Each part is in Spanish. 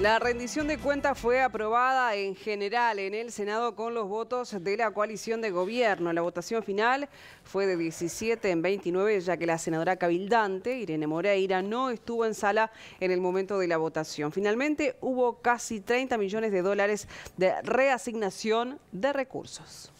La rendición de cuentas fue aprobada en general en el Senado con los votos de la coalición de gobierno. La votación final fue de 17 en 29, ya que la senadora cabildante, Irene Moreira, no estuvo en sala en el momento de la votación. Finalmente hubo casi 30 millones de dólares de reasignación de recursos.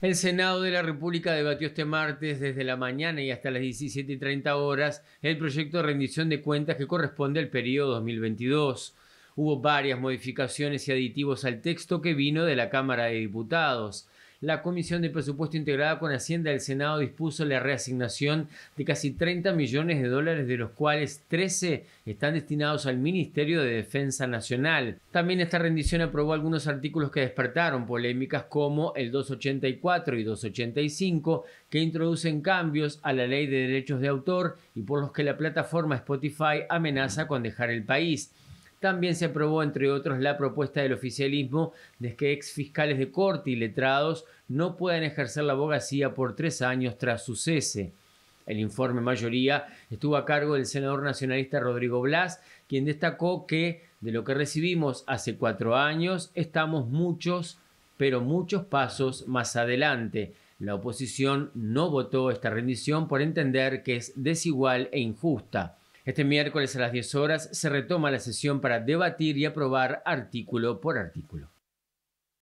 El Senado de la República debatió este martes desde la mañana y hasta las 17 y 30 horas el proyecto de rendición de cuentas que corresponde al periodo 2022. Hubo varias modificaciones y aditivos al texto que vino de la Cámara de Diputados. La Comisión de Presupuesto integrada con Hacienda del Senado dispuso la reasignación de casi 30 millones de dólares, de los cuales 13 están destinados al Ministerio de Defensa Nacional. También esta rendición aprobó algunos artículos que despertaron polémicas como el 284 y 285, que introducen cambios a la ley de derechos de autor y por los que la plataforma Spotify amenaza con dejar el país. También se aprobó, entre otros, la propuesta del oficialismo de que ex fiscales de corte y letrados no puedan ejercer la abogacía por tres años tras su cese. El informe mayoría estuvo a cargo del senador nacionalista Rodrigo Blas, quien destacó que de lo que recibimos hace cuatro años estamos muchos, pero muchos pasos más adelante. La oposición no votó esta rendición por entender que es desigual e injusta. Este miércoles a las 10 horas se retoma la sesión para debatir y aprobar artículo por artículo.